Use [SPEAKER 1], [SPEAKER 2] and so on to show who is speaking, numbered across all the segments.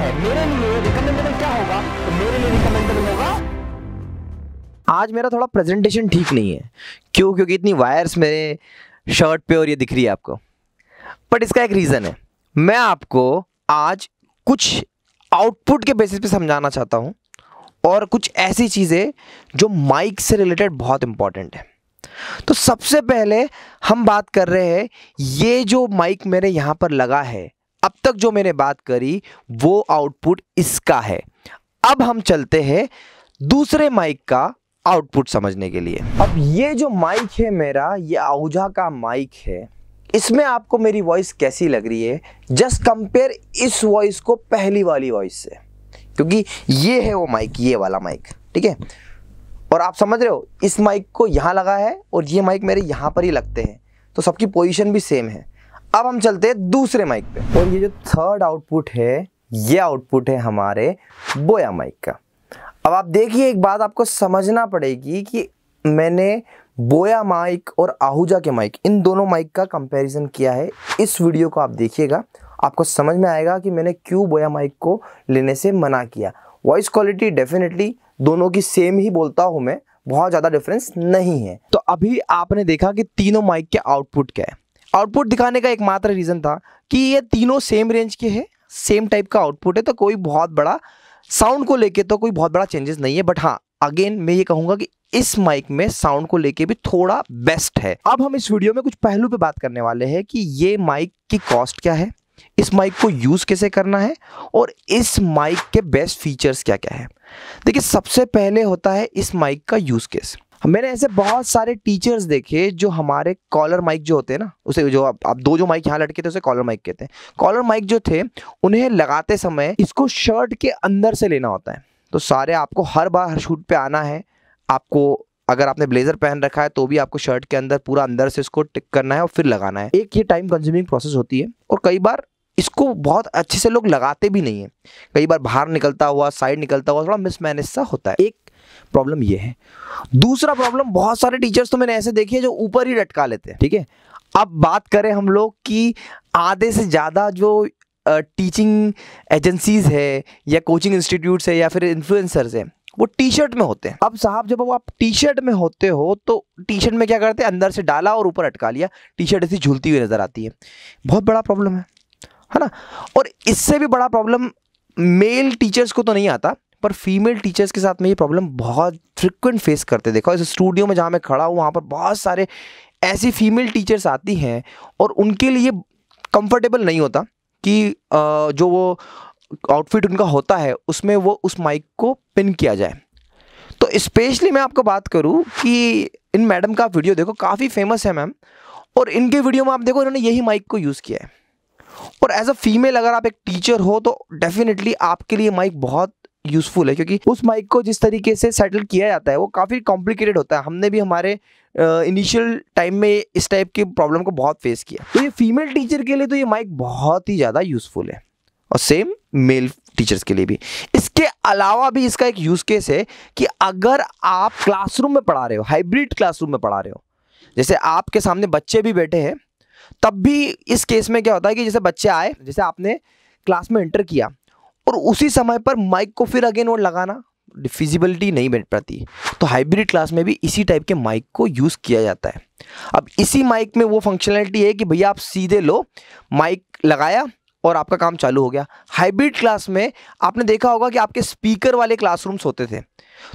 [SPEAKER 1] है मेरे लिए रिकमेंडेबल क्या होगा तो मेरे लिए रिकमेंडेबल होगा आज मेरा थोड़ा प्रेजेंटेशन ठीक नहीं है क्यों क्योंकि इतनी वायर्स मेरे शर्ट पे और ये दिख रही है आपको बट इसका एक रीज़न है मैं आपको आज कुछ आउटपुट के बेसिस पे समझाना चाहता हूँ और कुछ ऐसी चीज़ें जो माइक से रिलेटेड बहुत इम्पॉर्टेंट है तो सबसे पहले हम बात कर रहे हैं ये जो माइक मेरे यहाँ पर लगा है अब तक जो मैंने बात करी वो आउटपुट इसका है अब हम चलते हैं दूसरे माइक का आउटपुट समझने के लिए अब ये जो माइक है मेरा ये आहुजा का माइक है इसमें आपको मेरी वॉइस कैसी लग रही है जस्ट कंपेयर इस वॉइस को पहली वाली वॉइस से क्योंकि ये है वो माइक ये वाला माइक ठीक है और आप समझ रहे हो इस माइक को यहाँ लगा है और ये माइक मेरे यहाँ पर ही लगते हैं तो सबकी पोजीशन भी सेम है अब हम चलते हैं दूसरे माइक पे और ये जो थर्ड आउटपुट है ये आउटपुट है हमारे बोया माइक का अब आप देखिए एक बात आपको समझना पड़ेगी कि मैंने बोया माइक और आहूजा के माइक इन दोनों माइक का कंपैरिजन किया है इस वीडियो को आप देखिएगा आपको समझ में आएगा कि मैंने क्यों बोया माइक को लेने से मना किया वॉइस क्वालिटी डेफिनेटली दोनों की सेम ही बोलता हूँ मैं बहुत ज़्यादा डिफरेंस नहीं है तो अभी आपने देखा कि तीनों माइक के आउटपुट क्या है आउटपुट दिखाने का एकमात्र रीज़न था कि ये तीनों सेम रेंज के हैं सेम टाइप का आउटपुट है तो कोई बहुत बड़ा साउंड को लेके तो कोई बहुत बड़ा चेंजेस नहीं है बट हाँ अगेन मैं ये कहूँगा कि इस माइक में साउंड को लेके भी थोड़ा बेस्ट है अब हम इस वीडियो में कुछ पहलू पे बात करने वाले हैं कि ये माइक की कॉस्ट क्या है इस माइक को यूज़ कैसे करना है और इस माइक के बेस्ट फीचर्स क्या क्या है देखिए सबसे पहले होता है इस माइक का यूज़ केस मैंने ऐसे बहुत सारे टीचर्स देखे जो हमारे कॉलर माइक जो होते हैं ना उसे जो आप, आप दो जो माइक यहाँ लटके थे उसे कॉलर माइक कहते हैं कॉलर माइक जो थे उन्हें लगाते समय इसको शर्ट के अंदर से लेना होता है तो सारे आपको हर बार हर शूट पे आना है आपको अगर आपने ब्लेजर पहन रखा है तो भी आपको शर्ट के अंदर पूरा अंदर से इसको टिक करना है और फिर लगाना है एक ये टाइम कंज्यूमिंग प्रोसेस होती है और कई बार इसको बहुत अच्छे से लोग लगाते भी नहीं है कई बार बाहर निकलता हुआ साइड निकलता हुआ थोड़ा मिसमैनेज सा होता है एक प्रॉब्लम ये है दूसरा प्रॉब्लम बहुत सारे टीचर्स तो मैंने ऐसे देखे हैं जो ऊपर ही लटका लेते हैं ठीक है अब बात करें हम लोग कि आधे से ज़्यादा जो टीचिंग एजेंसीज है या कोचिंग इंस्टीट्यूट्स है या फिर इन्फ्लुएंसर्स हैं वो टी शर्ट में होते हैं अब साहब जब आप टी शर्ट में होते हो तो टी शर्ट में क्या करते हैं अंदर से डाला और ऊपर अटका लिया टी शर्ट ऐसी झूलती हुई नज़र आती है बहुत बड़ा प्रॉब्लम है है ना और इससे भी बड़ा प्रॉब्लम मेल टीचर्स को तो नहीं आता पर फीमेल टीचर्स के साथ में ये प्रॉब्लम बहुत फ्रिक्वेंट फेस करते देखो इस स्टूडियो में जहाँ मैं खड़ा हूँ वहाँ पर बहुत सारे ऐसी फीमेल टीचर्स आती हैं और उनके लिए कंफर्टेबल नहीं होता कि जो वो आउटफिट उनका होता है उसमें वो उस माइक को पिन किया जाए तो स्पेशली मैं आपको बात करूँ कि इन मैडम का वीडियो देखो काफ़ी फेमस है मैम और इनके वीडियो में आप देखो इन्होंने यही माइक को यूज़ किया है और एज अ फीमेल अगर आप एक टीचर हो तो डेफिनेटली आपके लिए माइक बहुत यूज़फुल है क्योंकि उस माइक को जिस तरीके से सेटल किया जाता है वो काफ़ी कॉम्प्लिकेटेड होता है हमने भी हमारे इनिशियल टाइम में इस टाइप की प्रॉब्लम को बहुत फेस किया तो ये फीमेल टीचर के लिए तो ये माइक बहुत ही ज़्यादा यूज़फुल है और सेम मेल टीचर्स के लिए भी इसके अलावा भी इसका एक यूज़ केस है कि अगर आप क्लासरूम में पढ़ा रहे हो हाइब्रिड क्लासरूम में पढ़ा रहे हो जैसे आपके सामने बच्चे भी बैठे हैं तब भी इस केस में क्या होता है कि जैसे बच्चे आए जैसे आपने क्लास में एंटर किया और उसी समय पर माइक को फिर अगेन वो लगाना फिजिबिलिटी नहीं बैठ पाती तो हाइब्रिड क्लास में भी इसी टाइप के माइक को यूज़ किया जाता है अब इसी माइक में वो फंक्शनैलिटी है कि भैया आप सीधे लो माइक लगाया और आपका काम चालू हो गया हाइब्रिड क्लास में आपने देखा होगा कि आपके स्पीकर वाले क्लासरूम्स होते थे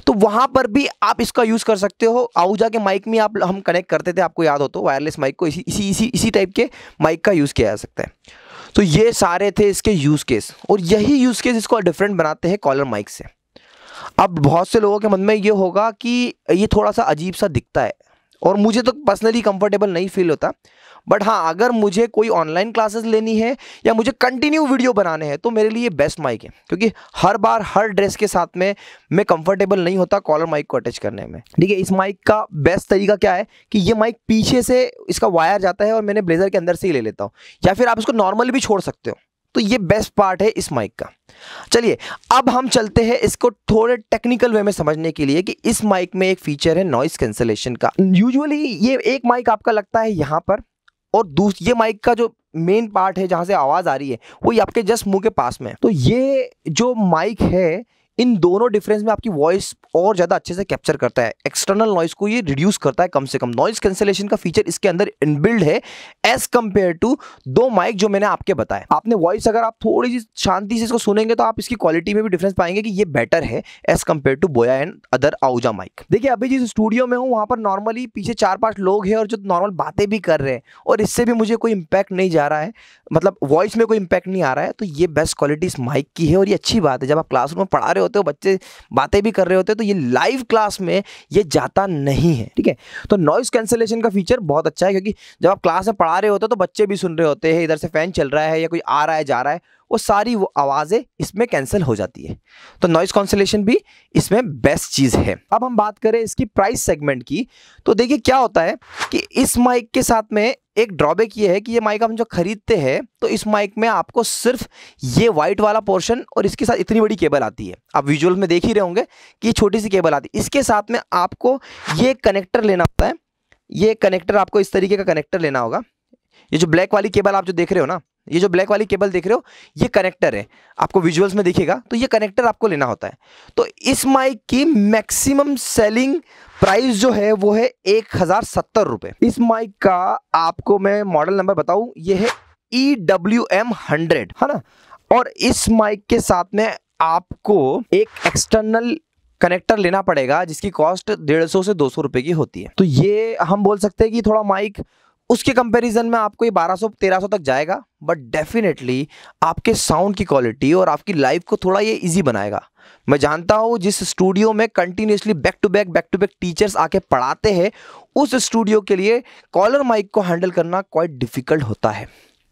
[SPEAKER 1] तो वहां पर भी आप इसका यूज़ कर सकते हो आहूजा के माइक में आप हम कनेक्ट करते थे आपको याद हो तो वायरलेस माइक को इसी इसी इसी इसी टाइप के माइक का यूज़ किया जा सकता है तो ये सारे थे इसके यूज़ केस और यही यूज़ केस इसको डिफरेंट बनाते हैं कॉलर माइक से अब बहुत से लोगों के मन में ये होगा कि ये थोड़ा सा अजीब सा दिखता है और मुझे तो पर्सनली कंफर्टेबल नहीं फील होता बट हाँ अगर मुझे कोई ऑनलाइन क्लासेस लेनी है या मुझे कंटिन्यू वीडियो बनाने हैं तो मेरे लिए बेस्ट माइक है क्योंकि हर बार हर ड्रेस के साथ में मैं कंफर्टेबल नहीं होता कॉलर माइक को अटैच करने में ठीक है इस माइक का बेस्ट तरीका क्या है कि ये माइक पीछे से इसका वायर जाता है और मैंने ब्लेजर के अंदर से ही ले लेता हूँ या फिर आप इसको नॉर्मल भी छोड़ सकते हो तो ये बेस्ट पार्ट है इस माइक का चलिए अब हम चलते हैं इसको थोड़े टेक्निकल वे में समझने के लिए कि इस माइक में एक फीचर है नॉइस कैंसलेशन का यूजुअली ये एक माइक आपका लगता है यहां पर और ये माइक का जो मेन पार्ट है जहां से आवाज़ आ रही है वो आपके जस्ट मुंह के पास में है तो ये जो माइक है इन दोनों डिफरेंस में आपकी वॉइस और ज़्यादा अच्छे से कैप्चर करता है एक्सटर्नल नॉइस को ये रिड्यूस करता है कम से कम नॉइस कैंसिलेशन का फीचर इसके अंदर इनबिल्ड है एज कम्पेयर टू दो माइक जो मैंने आपके बताया आपने वॉइस अगर आप थोड़ी सी शांति से इसको सुनेंगे तो आप इसकी क्वालिटी में भी डिफरेंस पाएंगे कि ये बेटर है as compared to Boya and other आउजा माइक देखिए अभी जिस स्टूडियो में हूँ वहाँ पर नॉर्मली पीछे चार पाँच लोग हैं और जो नॉर्मल बातें भी कर रहे हैं और इससे भी मुझे कोई इम्पैक्ट नहीं जा रहा है मतलब वॉइस में कोई इम्पैक्ट नहीं आ रहा है तो ये बेस्ट क्वालिटी इस माइक की है और ये अच्छी बात है जब आप क्लासरूम में पढ़ा रहे हो होते हो बच्चे बातें भी कर रहे होते हो तो ये लाइव क्लास में ये जाता नहीं है ठीक है तो नॉइस कैंसिलेशन का फीचर बहुत अच्छा है क्योंकि जब आप क्लास में पढ़ा रहे होते हो तो बच्चे भी सुन रहे होते हैं इधर से फैन चल रहा है या कोई आ रहा है जा रहा है वो सारी वो आवाज़ें इसमें कैंसिल हो जाती है तो नॉइस कॉन्सलेशन भी इसमें बेस्ट चीज़ है अब हम बात करें इसकी प्राइस सेगमेंट की तो देखिए क्या होता है कि इस माइक के साथ में एक ड्रॉबैक ये है कि ये माइक हम जो खरीदते हैं तो इस माइक में आपको सिर्फ ये वाइट वाला पोर्शन और इसके साथ इतनी बड़ी केबल आती है आप विजुअल में देख ही रहे होंगे कि छोटी सी केबल आती है इसके साथ में आपको ये कनेक्टर लेना होता है ये कनेक्टर आपको इस तरीके का कनेक्टर लेना होगा ये जो ब्लैक वाली केबल आप जो देख रहे हो ना ये जो ब्लैक वाली केबल देख रहे हो ये कनेक्टर है आपको विजुअल्स में दिखेगा तो ये कनेक्टर आपको लेना होता है तो इस माइक की मैक्सिमम सेलिंग प्राइस जो है वो है एक हज़ार सत्तर रुपए इस माइक का आपको मैं मॉडल नंबर बताऊं ये है ई डब्ल्यू एम हंड्रेड है ना और इस माइक के साथ में आपको एक एक्सटर्नल कनेक्टर लेना पड़ेगा जिसकी कॉस्ट डेढ़ सौ से दो सौ रुपये की होती है तो ये हम बोल सकते हैं कि थोड़ा माइक उसके कंपैरिजन में आपको ये 1200 1300 तक जाएगा बट डेफिनेटली आपके साउंड की क्वालिटी और आपकी लाइफ को थोड़ा ये इजी बनाएगा मैं जानता हूँ जिस स्टूडियो में continuously back to back back to back teachers आके पढ़ाते हैं उस स्टूडियो के लिए कॉलर माइक को हैंडल करना क्वाइट डिफ़िकल्ट होता है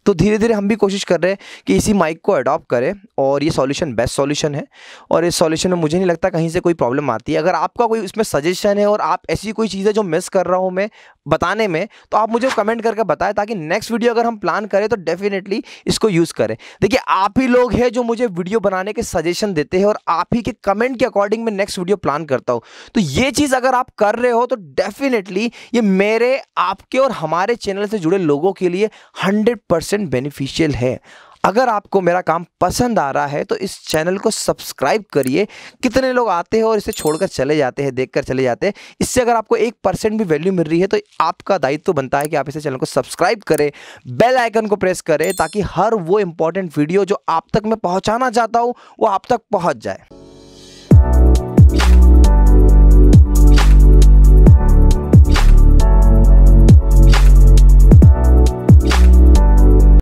[SPEAKER 1] तो धीरे धीरे हम भी कोशिश कर रहे हैं कि इसी माइक को अडॉप्ट करें और ये सॉल्यूशन बेस्ट सॉल्यूशन है और इस सॉल्यूशन में मुझे नहीं लगता कहीं से कोई प्रॉब्लम आती है अगर आपका कोई उसमें सजेशन है और आप ऐसी कोई चीज़ है जो मिस कर रहा हूँ मैं बताने में तो आप मुझे कमेंट करके बताएं ताकि नेक्स्ट वीडियो अगर हम प्लान करें तो डेफिनेटली इसको यूज़ करें देखिए आप ही लोग हैं जो मुझे वीडियो बनाने के सजेशन देते हैं और आप ही के कमेंट के अकॉर्डिंग मैं नेक्स्ट वीडियो प्लान करता हूँ तो ये चीज़ अगर आप कर रहे हो तो डेफिनेटली ये मेरे आपके और हमारे चैनल से जुड़े लोगों के लिए हंड्रेड परसेंट बेनिफिशियल है अगर आपको मेरा काम पसंद आ रहा है तो इस चैनल को सब्सक्राइब करिए कितने लोग आते हैं और इसे छोड़कर चले जाते हैं देखकर चले जाते हैं इससे अगर आपको एक परसेंट भी वैल्यू मिल रही है तो आपका दायित्व तो बनता है कि आप इसे चैनल को सब्सक्राइब करें बेल आइकन को प्रेस करें ताकि हर वो इंपॉर्टेंट वीडियो जो आप तक मैं पहुँचाना चाहता हूँ वो आप तक पहुँच जाए